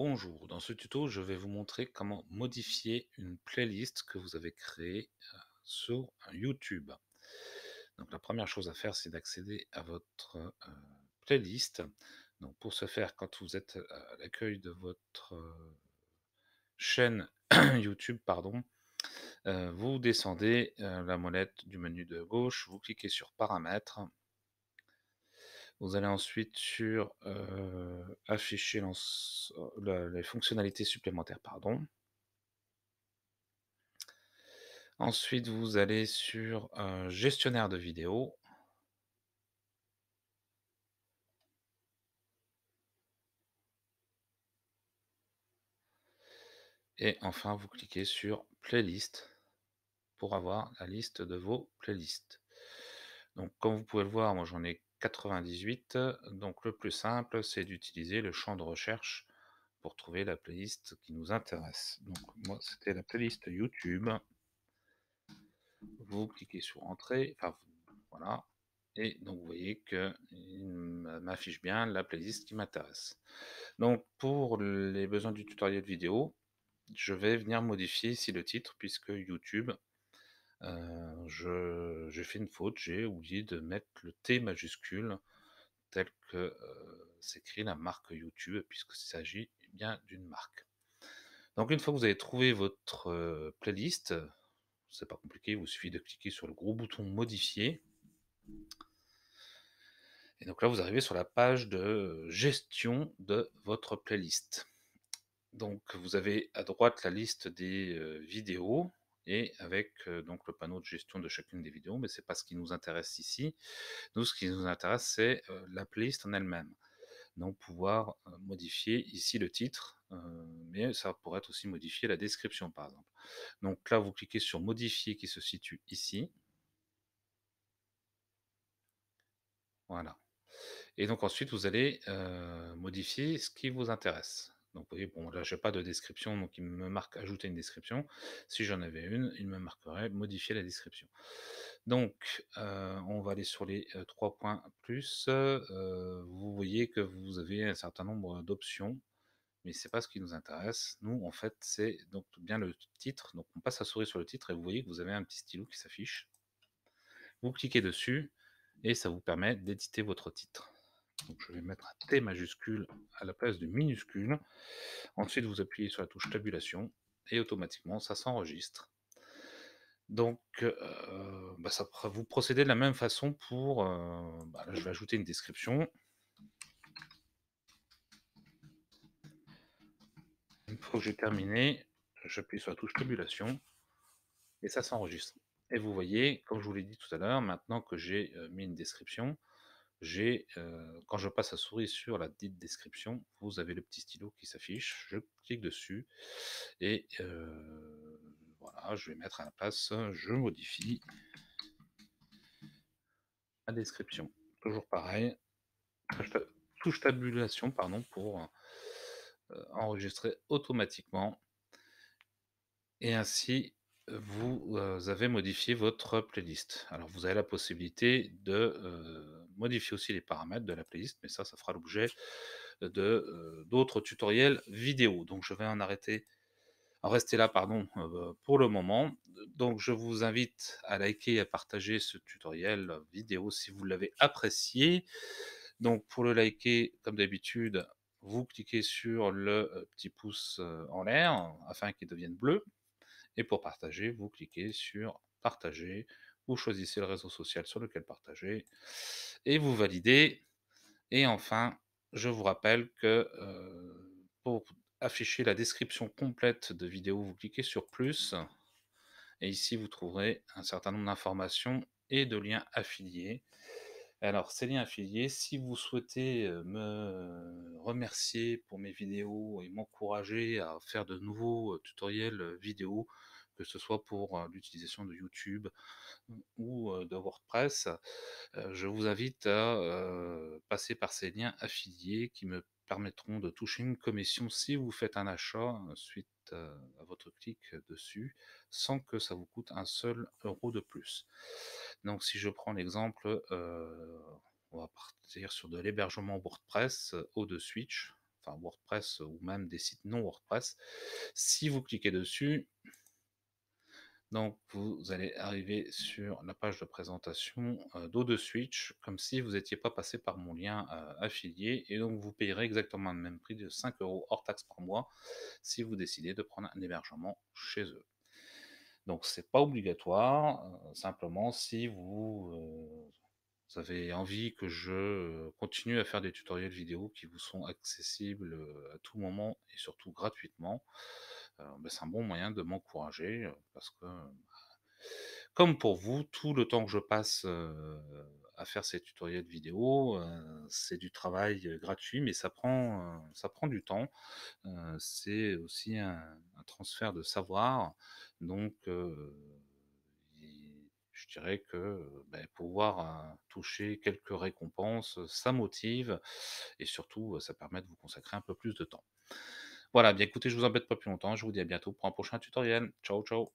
Bonjour, dans ce tuto je vais vous montrer comment modifier une playlist que vous avez créée euh, sur euh, YouTube. Donc la première chose à faire c'est d'accéder à votre euh, playlist. Donc pour ce faire, quand vous êtes à l'accueil de votre chaîne YouTube, pardon, vous descendez la molette du menu de gauche, vous cliquez sur paramètres vous allez ensuite sur afficher les fonctionnalités supplémentaires. Pardon. Ensuite, vous allez sur un gestionnaire de vidéos. Et enfin, vous cliquez sur playlist pour avoir la liste de vos playlists. Donc, comme vous pouvez le voir, moi j'en ai 98. Donc le plus simple, c'est d'utiliser le champ de recherche pour trouver la playlist qui nous intéresse. Donc moi, c'était la playlist YouTube. Vous cliquez sur Entrée, voilà, et donc vous voyez qu'il m'affiche bien la playlist qui m'intéresse. Donc pour les besoins du tutoriel vidéo, je vais venir modifier ici le titre puisque YouTube euh, j'ai fait une faute, j'ai oublié de mettre le T majuscule tel que euh, s'écrit la marque YouTube, puisqu'il s'agit bien d'une marque. Donc une fois que vous avez trouvé votre euh, playlist, c'est pas compliqué, il vous suffit de cliquer sur le gros bouton modifier. Et donc là, vous arrivez sur la page de gestion de votre playlist. Donc vous avez à droite la liste des vidéos, et avec euh, donc le panneau de gestion de chacune des vidéos, mais c'est pas ce qui nous intéresse ici. Nous, ce qui nous intéresse, c'est euh, la playlist en elle-même. Donc pouvoir euh, modifier ici le titre, mais ça pourrait être aussi modifier la description par exemple. Donc là, vous cliquez sur modifier qui se situe ici. Voilà. Et donc ensuite, vous allez modifier ce qui vous intéresse. Donc vous voyez, bon, là, je n'ai pas de description, donc il me marque ajouter une description. Si j'en avais une, il me marquerait modifier la description. Donc, euh, on va aller sur les euh, trois points plus. Euh, vous voyez que vous avez un certain nombre d'options, mais ce n'est pas ce qui nous intéresse. Nous, en fait, c'est donc bien le titre. Donc, on passe à souris sur le titre et vous voyez que vous avez un petit stylo qui s'affiche. Vous cliquez dessus et ça vous permet d'éditer votre titre je vais mettre un T majuscule à la place du minuscule. Ensuite, vous appuyez sur la touche tabulation et automatiquement, ça s'enregistre. Donc, euh, bah, ça, vous procédez de la même façon pour... Euh, bah, je vais ajouter une description. Une fois que j'ai terminé, j'appuie sur la touche tabulation et ça s'enregistre. Et vous voyez, comme je vous l'ai dit tout à l'heure, maintenant que j'ai euh, mis une description, j'ai, quand je passe la souris sur la dite description, vous avez le petit stylo qui s'affiche. Je clique dessus et voilà, je vais mettre à la place, je modifie la description. Toujours pareil, touche tabulation pardon pour enregistrer automatiquement et ainsi vous avez modifié votre playlist. Alors vous avez la possibilité de modifier aussi les paramètres de la playlist, mais ça, ça fera l'objet de euh, d'autres tutoriels vidéo. Donc je vais en arrêter, rester là, pardon, euh, pour le moment. Donc je vous invite à liker et à partager ce tutoriel vidéo si vous l'avez apprécié. Donc pour le liker, comme d'habitude, vous cliquez sur le euh, petit pouce en l'air afin qu'il devienne bleu. Et pour partager, vous cliquez sur partager vous choisissez le réseau social sur lequel partager et vous validez. Et enfin, je vous rappelle que euh, pour afficher la description complète de vidéo, vous cliquez sur plus. Et ici, vous trouverez un certain nombre d'informations et de liens affiliés. Alors, ces liens affiliés, Si vous souhaitez me remercier pour mes vidéos et m'encourager à faire de nouveaux tutoriels vidéo, que ce soit pour l'utilisation de YouTube mmh, ou de WordPress, je vous invite à passer par ces liens affiliés qui me permettront de toucher une commission si vous faites un achat euh, suite euh, à votre clic euh, dessus sans que ça vous coûte un seul euro de plus. Donc si je prends l'exemple, on va partir sur de l'hébergement WordPress ou de Switch, enfin WordPress ou même des sites non WordPress. Si vous cliquez dessus, donc, vous allez arriver sur la page de présentation euh, do 2 Switch, comme si vous n'étiez pas passé par mon lien euh, affilié. Et donc, vous payerez exactement le même prix de 5 euros hors taxe par mois si vous décidez de prendre un hébergement chez eux. Donc, ce n'est pas obligatoire. Euh, simplement, si vous avez envie que je continue à faire des tutoriels vidéo qui vous sont accessibles à tout moment et surtout gratuitement, euh, ben, c'est un bon moyen de m'encourager euh, parce que, bah, comme pour vous, tout le temps que je passe euh, à faire ces tutoriels de vidéo, c'est du travail gratuit, mais ça prend, ça prend du temps. c'est aussi un, transfert de savoir. Donc, je dirais que ben, pouvoir toucher quelques récompenses, ça motive et surtout, ça permet de vous consacrer un peu plus de temps. Voilà, bien écoutez, je vous embête pas plus longtemps. Je vous dis à bientôt pour un prochain tutoriel. Ciao, ciao.